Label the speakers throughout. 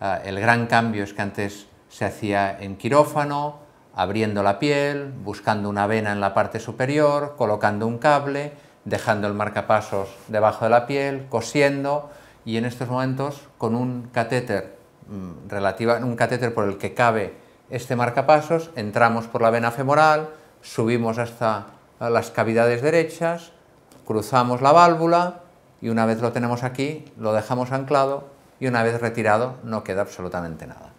Speaker 1: Ah, el gran cambio es que antes se hacía en quirófano, abriendo la piel, buscando una vena en la parte superior, colocando un cable, dejando el marcapasos debajo de la piel, cosiendo y en estos momentos con un catéter mm, relativa, un catéter por el que cabe este marcapasos, entramos por la vena femoral, subimos hasta las cavidades derechas, cruzamos la válvula y una vez lo tenemos aquí, lo dejamos anclado y una vez retirado no queda absolutamente nada.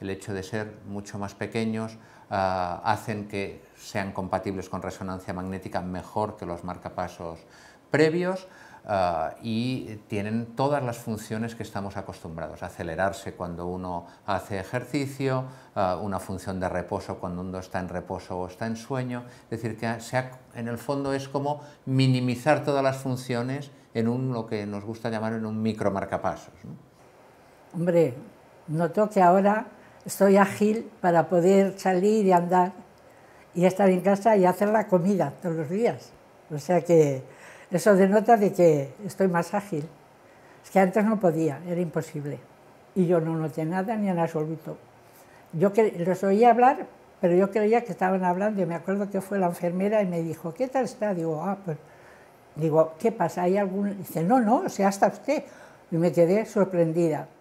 Speaker 1: El hecho de ser mucho más pequeños ah, hacen que sean compatibles con resonancia magnética mejor que los marcapasos previos ah, y tienen todas las funciones que estamos acostumbrados. Acelerarse cuando uno hace ejercicio, ah, una función de reposo cuando uno está en reposo o está en sueño. Es decir, que en el fondo es como minimizar todas las funciones en un, lo que nos gusta llamar en un micro marcapasos
Speaker 2: hombre, noto que ahora estoy ágil para poder salir y andar y estar en casa y hacer la comida todos los días. O sea que eso denota de que estoy más ágil. Es que antes no podía, era imposible. Y yo no noté nada ni en absoluto. Yo los oía hablar, pero yo creía que estaban hablando y me acuerdo que fue la enfermera y me dijo, ¿qué tal está? Digo, ah, pues... Digo, ¿qué pasa? ¿Hay algún...? Dice, no, no, o sea, hasta usted. Y me quedé sorprendida.